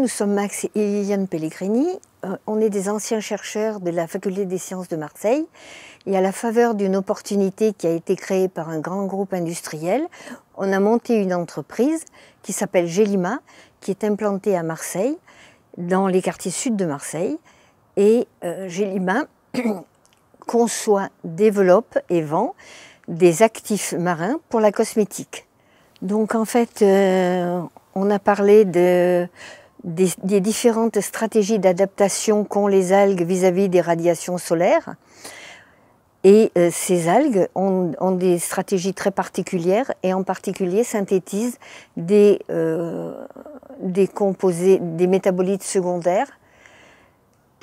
nous sommes Max et Liliane Pellegrini. Euh, on est des anciens chercheurs de la Faculté des sciences de Marseille. Et à la faveur d'une opportunité qui a été créée par un grand groupe industriel, on a monté une entreprise qui s'appelle Gelima, qui est implantée à Marseille, dans les quartiers sud de Marseille. Et Gélima euh, Gelima conçoit, développe et vend des actifs marins pour la cosmétique. Donc en fait, euh, on a parlé de des, différentes stratégies d'adaptation qu'ont les algues vis-à-vis des radiations solaires. Et euh, ces algues ont, des stratégies très particulières et en particulier synthétisent des, euh, composés, des métabolites secondaires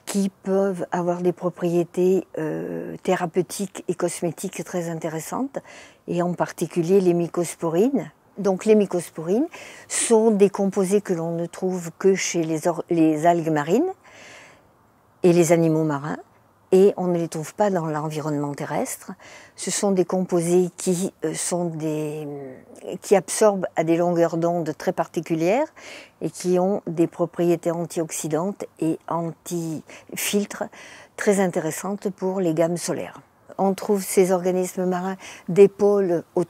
qui peuvent avoir des propriétés euh, thérapeutiques et cosmétiques très intéressantes, et en particulier les mycosporines, donc les mycosporines, sont des composés que l'on ne trouve que chez les, algues marines et les animaux marins, et on ne les trouve pas dans l'environnement terrestre. Ce sont des composés qui, euh, euh, qui absorbent à des longueurs d'onde très particulières et qui ont des propriétés antioxydantes et anti-filtres très intéressantes pour les gammes solaires on trouve ces organismes marins des pôles au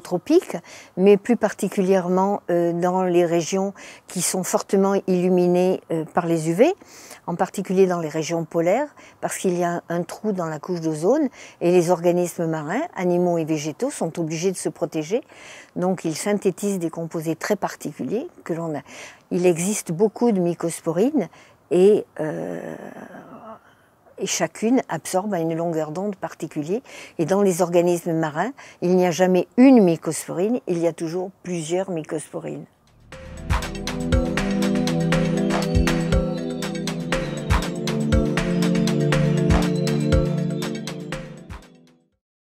tropique, mais plus particulièrement euh, dans les régions qui sont fortement illuminées euh, par les UV, en particulier dans les régions polaires, parce qu'il y a un trou dans la couche d'ozone et les organismes marins, animaux et végétaux, sont obligés de se protéger. Donc ils synthétisent des composés très particuliers que l'on a. Il existe beaucoup de mycosporines et euh, et chacune absorbe à une longueur d'onde particulière. Et dans les organismes marins, il n'y a jamais une mycosporine, il y a toujours plusieurs mycosporines.